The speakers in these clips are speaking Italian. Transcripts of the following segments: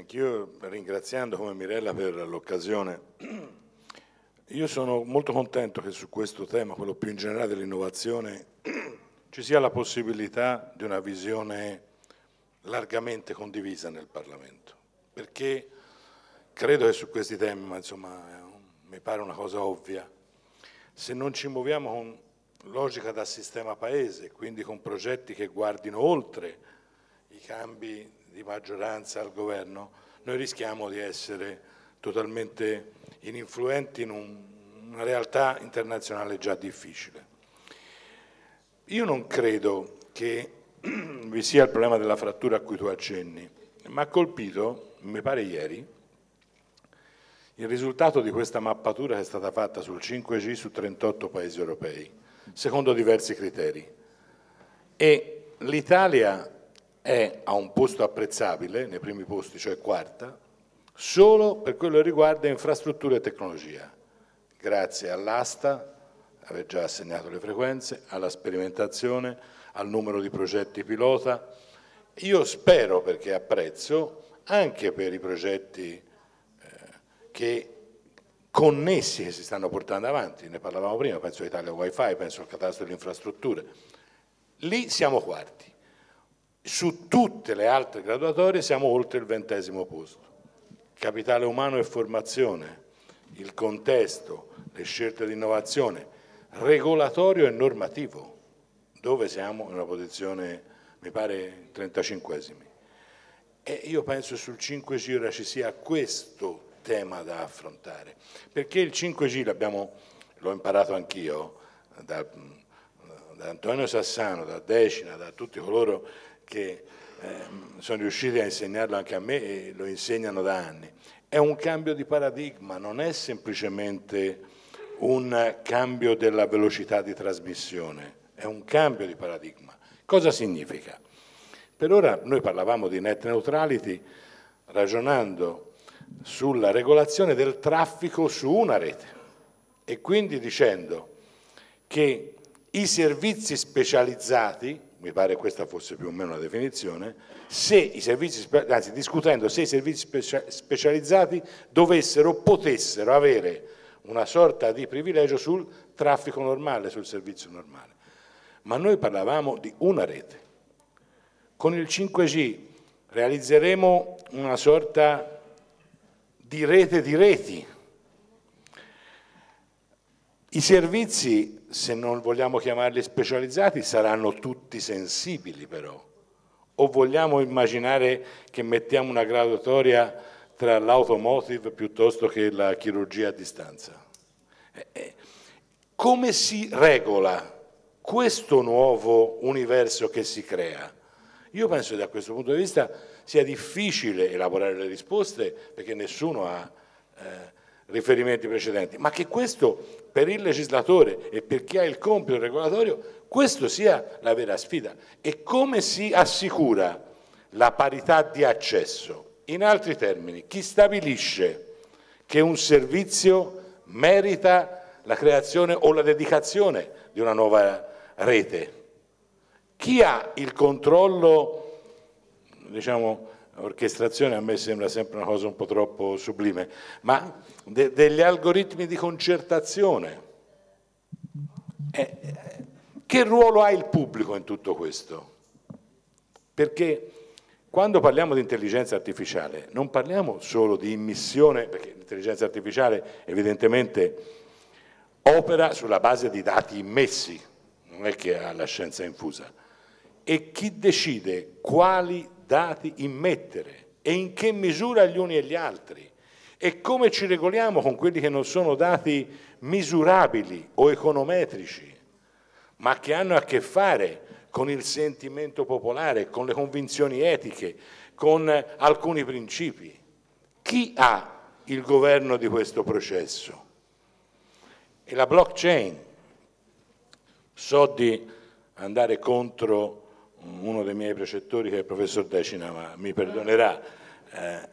anch'io ringraziando come Mirella per l'occasione. Io sono molto contento che su questo tema, quello più in generale dell'innovazione, ci sia la possibilità di una visione largamente condivisa nel Parlamento, perché credo che su questi temi, ma insomma mi pare una cosa ovvia, se non ci muoviamo con logica da sistema paese, quindi con progetti che guardino oltre i cambi di maggioranza al governo, noi rischiamo di essere totalmente ininfluenti in un, una realtà internazionale già difficile. Io non credo che vi sia il problema della frattura a cui tu accenni, ma ha colpito, mi pare ieri, il risultato di questa mappatura che è stata fatta sul 5G su 38 paesi europei, secondo diversi criteri. E l'Italia è a un posto apprezzabile, nei primi posti, cioè quarta, solo per quello che riguarda infrastrutture e tecnologia, grazie all'asta, aver già assegnato le frequenze, alla sperimentazione, al numero di progetti pilota. Io spero, perché apprezzo, anche per i progetti eh, che connessi che si stanno portando avanti, ne parlavamo prima, penso all'Italia Wi-Fi, penso al catastro delle infrastrutture, lì siamo quarti su tutte le altre graduatorie siamo oltre il ventesimo posto. Capitale umano e formazione, il contesto, le scelte di innovazione, regolatorio e normativo, dove siamo in una posizione, mi pare, 35 E io penso sul 5G ora ci sia questo tema da affrontare, perché il 5G l'ho imparato anch'io da, da, Antonio Sassano, da Decina, da tutti coloro che eh, sono riusciti a insegnarlo anche a me e lo insegnano da anni. È un cambio di paradigma, non è semplicemente un cambio della velocità di trasmissione, è un cambio di paradigma. Cosa significa? Per ora noi parlavamo di net neutrality ragionando sulla regolazione del traffico su una rete e quindi dicendo che i servizi specializzati mi pare questa fosse più o meno la definizione, se i servizi, anzi discutendo se i servizi specializzati dovessero, o potessero avere una sorta di privilegio sul traffico normale, sul servizio normale. Ma noi parlavamo di una rete. Con il 5G realizzeremo una sorta di rete di reti, i servizi, se non vogliamo chiamarli specializzati, saranno tutti sensibili però. O vogliamo immaginare che mettiamo una graduatoria tra l'automotive piuttosto che la chirurgia a distanza? Eh, eh, come si regola questo nuovo universo che si crea? Io penso che da questo punto di vista sia difficile elaborare le risposte perché nessuno ha... Eh, riferimenti precedenti, ma che questo per il legislatore e per chi ha il compito regolatorio, questo sia la vera sfida. E come si assicura la parità di accesso? In altri termini, chi stabilisce che un servizio merita la creazione o la dedicazione di una nuova rete? Chi ha il controllo, diciamo, orchestrazione a me sembra sempre una cosa un po' troppo sublime, ma de degli algoritmi di concertazione. Eh, che ruolo ha il pubblico in tutto questo? Perché quando parliamo di intelligenza artificiale non parliamo solo di immissione, perché l'intelligenza artificiale evidentemente opera sulla base di dati immessi, non è che ha la scienza infusa. E chi decide quali dati immettere e in che misura gli uni e gli altri e come ci regoliamo con quelli che non sono dati misurabili o econometrici, ma che hanno a che fare con il sentimento popolare, con le convinzioni etiche, con alcuni principi. Chi ha il governo di questo processo? E la blockchain. So di andare contro uno dei miei precettori che è il professor Decina, ma mi perdonerà, eh,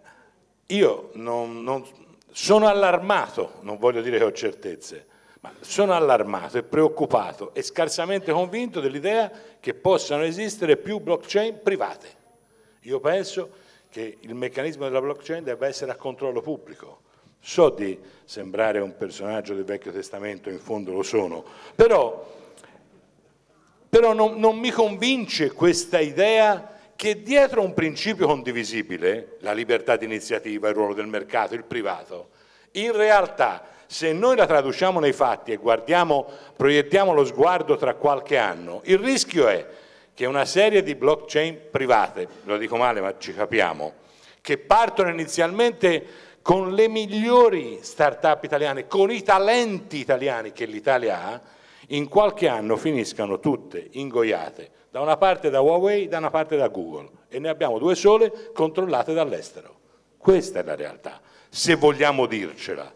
io non, non, sono allarmato, non voglio dire che ho certezze, ma sono allarmato e preoccupato e scarsamente convinto dell'idea che possano esistere più blockchain private. Io penso che il meccanismo della blockchain debba essere a controllo pubblico. So di sembrare un personaggio del Vecchio Testamento, in fondo lo sono, però però non, non mi convince questa idea che dietro a un principio condivisibile, la libertà di iniziativa, il ruolo del mercato, il privato, in realtà se noi la traduciamo nei fatti e proiettiamo lo sguardo tra qualche anno, il rischio è che una serie di blockchain private, lo dico male ma ci capiamo, che partono inizialmente con le migliori start-up italiane, con i talenti italiani che l'Italia ha, in qualche anno finiscano tutte ingoiate da una parte da Huawei, da una parte da Google e ne abbiamo due sole controllate dall'estero. Questa è la realtà, se vogliamo dircela.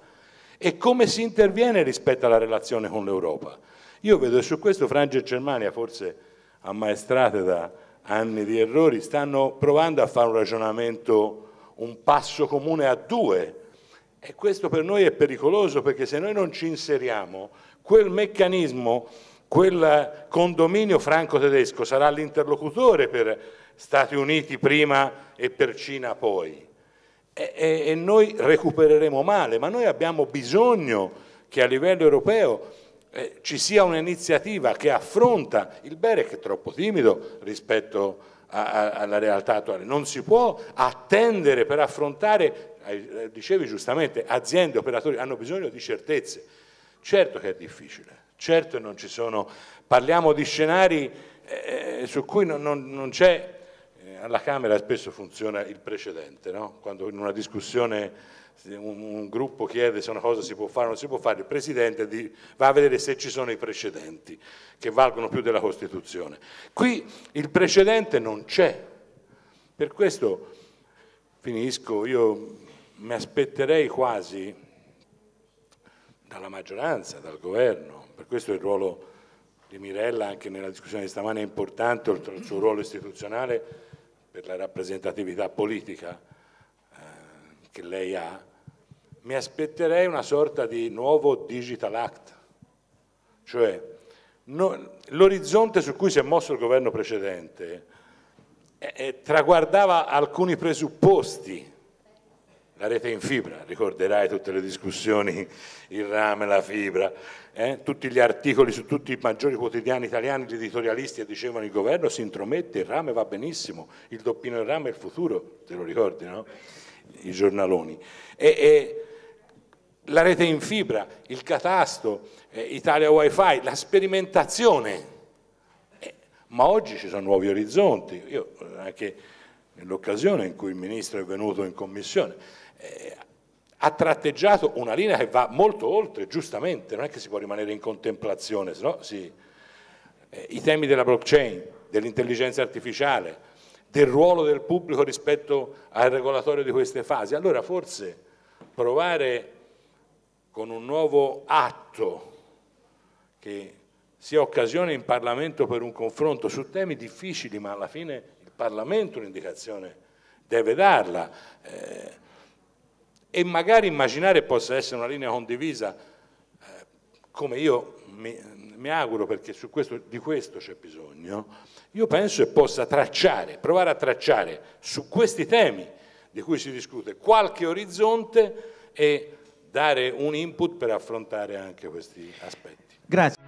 E come si interviene rispetto alla relazione con l'Europa? Io vedo su questo Francia e Germania, forse ammaestrate da anni di errori, stanno provando a fare un ragionamento, un passo comune a due. E questo per noi è pericoloso perché se noi non ci inseriamo Quel meccanismo, quel condominio franco-tedesco sarà l'interlocutore per Stati Uniti prima e per Cina poi. E, e, e noi recupereremo male, ma noi abbiamo bisogno che a livello europeo eh, ci sia un'iniziativa che affronta il BEREC, è troppo timido rispetto a, a, alla realtà attuale, non si può attendere per affrontare, eh, dicevi giustamente, aziende, operatori hanno bisogno di certezze, Certo che è difficile, certo non ci sono, parliamo di scenari eh, su cui non, non, non c'è, eh, alla Camera spesso funziona il precedente, no? quando in una discussione un, un, gruppo chiede se una cosa si può fare o non si può fare, il Presidente di, va a vedere se ci sono i precedenti che valgono più della Costituzione. Qui il precedente non c'è, per questo finisco, io mi aspetterei quasi dalla maggioranza, dal governo. Per questo il ruolo di Mirella anche nella discussione di stamane è importante, oltre al suo ruolo istituzionale, per la rappresentatività politica eh, che lei ha. Mi aspetterei una sorta di nuovo Digital Act, cioè no, l'orizzonte su cui si è mosso il governo precedente eh, eh, traguardava alcuni presupposti la rete in fibra, ricorderai tutte le discussioni, il rame, la fibra, eh? tutti gli articoli su tutti i maggiori quotidiani italiani, gli editorialisti dicevano il governo si intromette, il rame va benissimo, il doppino del rame è il futuro, te lo ricordi no? I giornaloni. E, e la rete in fibra, il catasto, eh, Italia Wi-Fi, la sperimentazione, eh, ma oggi ci sono nuovi orizzonti, io eh, anche nell'occasione in cui il Ministro è venuto in Commissione eh, ha tratteggiato una linea che va molto oltre, giustamente, non è che si può rimanere in contemplazione, sennò sì. eh, i temi della blockchain, dell'intelligenza artificiale, del ruolo del pubblico rispetto al regolatorio di queste fasi. Allora forse provare con un nuovo atto che sia occasione in Parlamento per un confronto su temi difficili, ma alla fine il Parlamento un'indicazione deve darla. Eh, e magari immaginare possa essere una linea condivisa eh, come io mi, mi, auguro perché questo, di questo c'è bisogno, io penso che possa tracciare, provare a tracciare su questi temi di cui si discute qualche orizzonte e dare un input per affrontare anche questi aspetti. Grazie.